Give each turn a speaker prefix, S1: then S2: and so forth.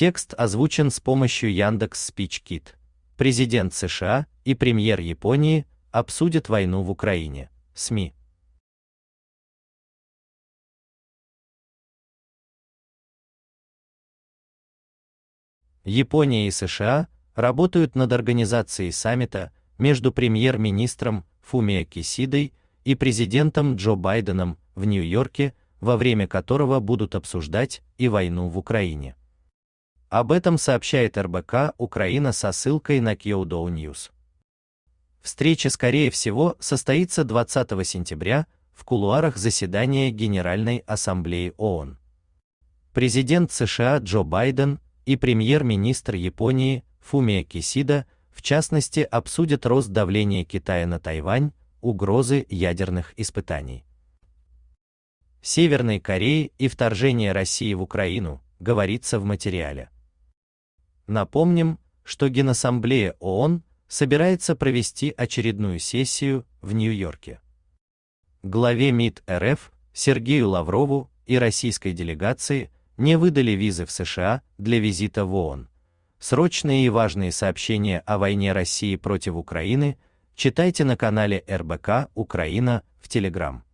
S1: Текст озвучен с помощью Яндекс Speech Президент США и премьер Японии обсудят войну в Украине. СМИ. Япония и США работают над организацией саммита между премьер-министром Фумио Кисидой и президентом Джо Байденом в Нью-Йорке, во время которого будут обсуждать и войну в Украине. Об этом сообщает РБК Украина со ссылкой на Kyodo News. Встреча, скорее всего, состоится 20 сентября в кулуарах заседания Генеральной Ассамблеи ООН. Президент США Джо Байден и премьер-министр Японии Фумия Кисида в частности обсудят рост давления Китая на Тайвань, угрозы ядерных испытаний. Северной Кореи и вторжение России в Украину, говорится в материале. Напомним, что Генассамблея ООН собирается провести очередную сессию в Нью-Йорке. Главе МИД РФ Сергею Лаврову и российской делегации не выдали визы в США для визита в ООН. Срочные и важные сообщения о войне России против Украины читайте на канале РБК Украина в Телеграм.